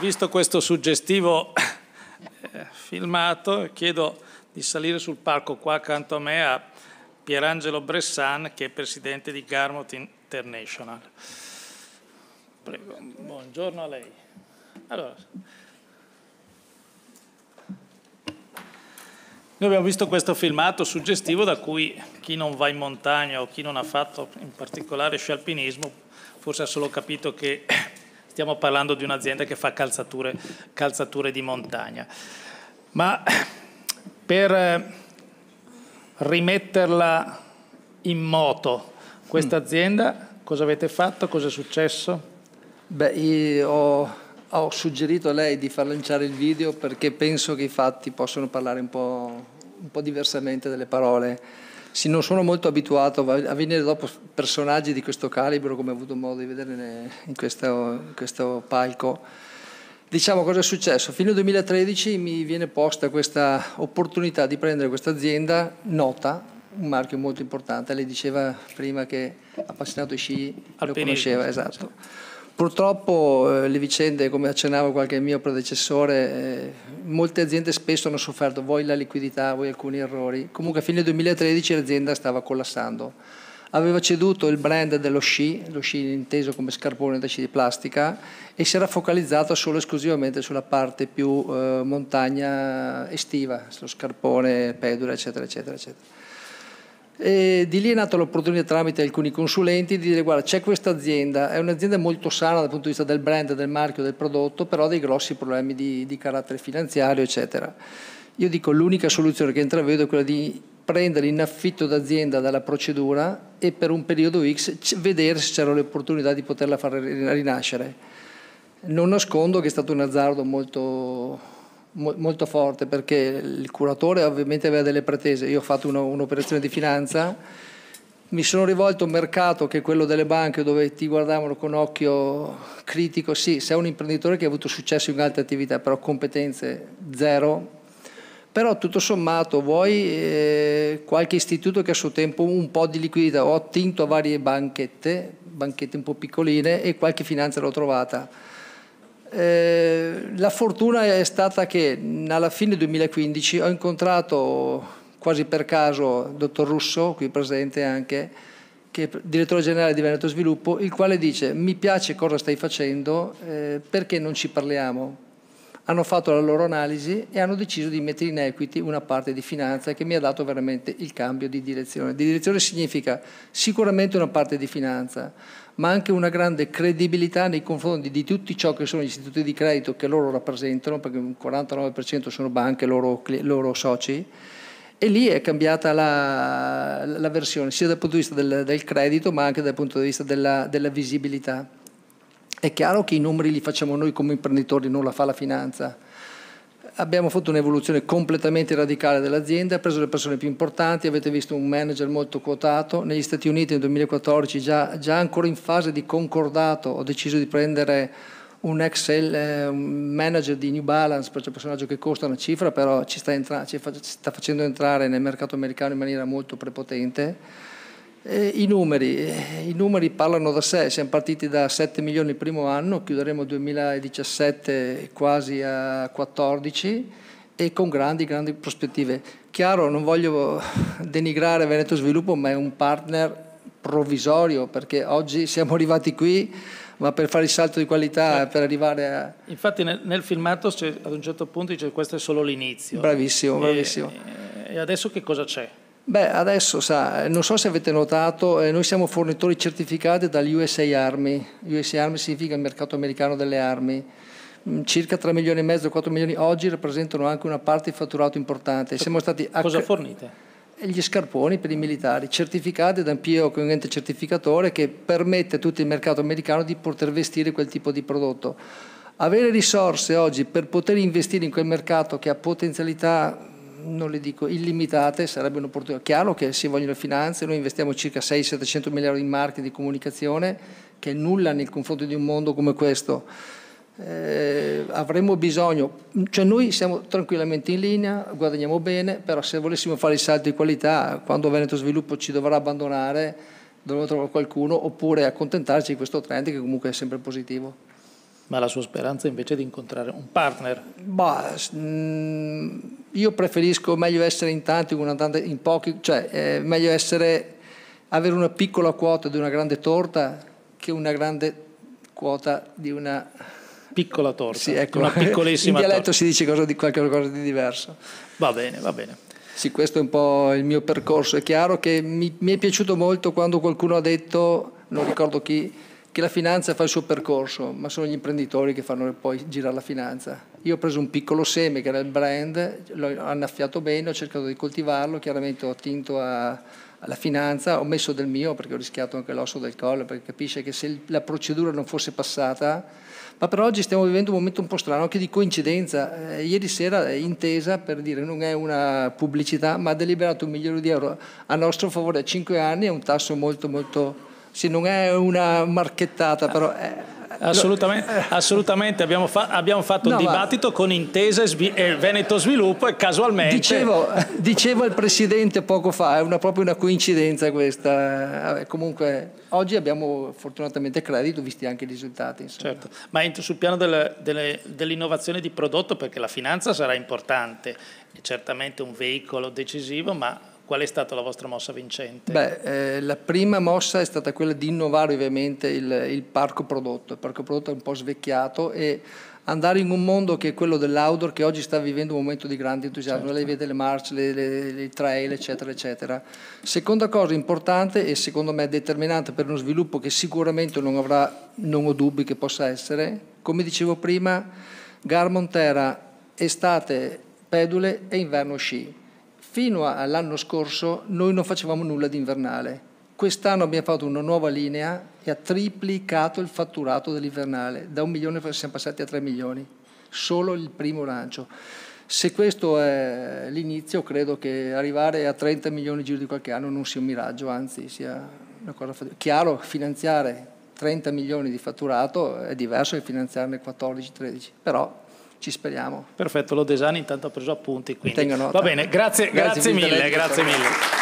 Visto questo suggestivo eh, filmato, chiedo di salire sul palco qua accanto a me a Pierangelo Bressan, che è presidente di Garmot International. Prego, buongiorno a lei. Allora, Noi abbiamo visto questo filmato suggestivo da cui chi non va in montagna o chi non ha fatto in particolare scialpinismo forse ha solo capito che stiamo parlando di un'azienda che fa calzature, calzature di montagna. Ma per eh, rimetterla in moto, questa mm. azienda cosa avete fatto? Cosa è successo? Beh, ho, ho, suggerito a lei di far lanciare il video perché penso che i fatti possono parlare un po', un po diversamente delle parole sì, non sono molto abituato a venire dopo personaggi di questo calibro come ho avuto modo di vedere in questo, in questo palco. Diciamo cosa è successo? Fino al 2013 mi viene posta questa opportunità di prendere questa azienda nota, un marchio molto importante, lei diceva prima che appassionato di sci lo conosceva, esatto. Purtroppo eh, le vicende, come accennava qualche mio predecessore, eh, molte aziende spesso hanno sofferto voi la liquidità, voi alcuni errori. Comunque a fine 2013 l'azienda stava collassando. Aveva ceduto il brand dello sci, lo sci inteso come scarpone da sci di plastica, e si era focalizzata solo e esclusivamente sulla parte più eh, montagna estiva, sullo scarpone, pedula, eccetera, eccetera, eccetera. E di lì è nata l'opportunità tramite alcuni consulenti di dire guarda c'è questa azienda, è un'azienda molto sana dal punto di vista del brand, del marchio, del prodotto, però ha dei grossi problemi di, di carattere finanziario eccetera. Io dico l'unica soluzione che intravedo è quella di prendere in affitto d'azienda dalla procedura e per un periodo X vedere se c'era l'opportunità di poterla far rinascere. Non nascondo che è stato un azzardo molto molto forte perché il curatore ovviamente aveva delle pretese. Io ho fatto uno, un'operazione di finanza, mi sono rivolto a un mercato che è quello delle banche dove ti guardavano con occhio critico. Sì, sei un imprenditore che ha avuto successo in altre attività, però competenze zero. Però tutto sommato vuoi eh, qualche istituto che a suo tempo un po' di liquidità, ho attinto a varie banchette, banchette un po' piccoline e qualche finanza l'ho trovata eh, la fortuna è stata che alla fine 2015 ho incontrato quasi per caso il dottor Russo, qui presente anche, che è direttore generale di Veneto Sviluppo, il quale dice mi piace cosa stai facendo, eh, perché non ci parliamo? Hanno fatto la loro analisi e hanno deciso di mettere in equity una parte di finanza che mi ha dato veramente il cambio di direzione. Di direzione significa sicuramente una parte di finanza, ma anche una grande credibilità nei confronti di tutti ciò che sono gli istituti di credito che loro rappresentano, perché un 49% sono banche, loro, loro soci. E lì è cambiata la, la, versione, sia dal punto di vista del, del, credito, ma anche dal punto di vista della, della, visibilità. È chiaro che i numeri li facciamo noi come imprenditori, non la fa la finanza abbiamo fatto un'evoluzione completamente radicale dell'azienda, ha preso le persone più importanti, avete visto un manager molto quotato, negli Stati Uniti nel 2014 già, già ancora in fase di concordato ho deciso di prendere un ex eh, manager di New Balance, perché è un personaggio che costa una cifra, però ci sta, entra- ci fa- ci sta facendo entrare nel mercato americano in maniera molto prepotente eh, i, numeri. Eh, I numeri parlano da sé, siamo partiti da 7 milioni il primo anno, chiuderemo 2017 quasi a 14 e con grandi, grandi prospettive. Chiaro, non voglio denigrare Veneto Sviluppo, ma è un partner provvisorio perché oggi siamo arrivati qui ma per fare il salto di qualità, certo. per arrivare a... Infatti nel, nel filmato ad un certo punto dice questo è solo l'inizio. Bravissimo, bravissimo. e, e adesso che cosa c'è? Beh, adesso sa, non so se avete notato, eh, noi siamo fornitori certificati dall'USA Army. USA Army significa il mercato americano delle armi. Mm, circa 3 milioni e mezzo, 4 milioni oggi rappresentano anche una parte di fatturato importante. Cioè, siamo stati Cosa fornite? Gli scarponi per i militari, certificati da un PIO che è un ente certificatore che permette a tutto il mercato americano di poter vestire quel tipo di prodotto. Avere risorse oggi per poter investire in quel mercato che ha potenzialità non le dico illimitate, sarebbe un'opportunità. Chiaro che si vogliono finanze, noi investiamo circa 600 700 miliardi in marketing di comunicazione, che è nulla nel confronto di un mondo come questo. Eh, avremmo bisogno, cioè noi siamo tranquillamente in linea, guadagniamo bene, però se volessimo fare il salto di qualità, quando Veneto Sviluppo ci dovrà abbandonare, dovremmo trovare qualcuno, oppure accontentarci di questo trend che comunque è sempre positivo. Ma la sua speranza invece è di incontrare un partner? Bah, mh, mm, io preferisco meglio essere in tanti che tante, in pochi, cioè è meglio essere, avere una piccola quota di una grande torta che una grande quota di una... Piccola torta, sì, ecco. una piccolissima In dialetto torta. si dice cosa di, qualcosa di diverso. Va bene, va bene. Sì, questo è un po' il mio percorso. È chiaro che mi, mi è piaciuto molto quando qualcuno ha detto, non ricordo chi, che la finanza fa il suo percorso, ma sono gli imprenditori che fanno poi girare la finanza. Io ho preso un piccolo seme che era il brand, l'ho annaffiato bene, ho cercato di coltivarlo, chiaramente ho attinto a, alla finanza, ho messo del mio perché ho rischiato anche l'osso del collo, perché capisce che se la procedura non fosse passata, ma per oggi stiamo vivendo un momento un po' strano, anche di coincidenza. Eh, ieri sera eh, Intesa, per dire, non è una pubblicità, ma ha deliberato un milione di euro a nostro favore a 5 anni, è un tasso molto molto sì, non è una marchettata, però... È... Eh, assolutamente, eh. assolutamente, Abbiamo, fa- abbiamo fatto no, un dibattito ma... con Intesa e, eh, e, Veneto Sviluppo e casualmente... Dicevo, dicevo al Presidente poco fa, è una, proprio una coincidenza questa. Vabbè, comunque oggi abbiamo fortunatamente credito, visti anche i risultati. Insomma. Certo, ma sul piano delle, delle, dell'innovazione di prodotto, perché la finanza sarà importante, è certamente un veicolo decisivo, ma Qual è stata la vostra mossa vincente? Beh, eh, la prima mossa è stata quella di innovare ovviamente il, il parco prodotto. Il parco prodotto è un po' svecchiato e andare in un mondo che è quello dell'outdoor che oggi sta vivendo un momento di grande entusiasmo, certo. lei vede le marce, le, le, le, trail eccetera eccetera. Seconda cosa importante e secondo me determinante per uno sviluppo che sicuramente non avrà, non ho dubbi che possa essere, come dicevo prima, Garmontera estate pedule e inverno sci Fino all'anno scorso noi non facevamo nulla di invernale. Quest'anno abbiamo fatto una nuova linea e ha triplicato il fatturato dell'invernale. Da un milione siamo passati a tre milioni. Solo il primo lancio. Se questo è l'inizio, credo che arrivare a 30 milioni di giro di qualche anno non sia un miraggio, anzi sia una cosa Chiaro, finanziare 30 milioni di fatturato è diverso che finanziarne 14-13, però ci speriamo. Perfetto, Lodesani intanto ha preso appunti. Quindi. Va bene, grazie, grazie, grazie mille, grazie mille.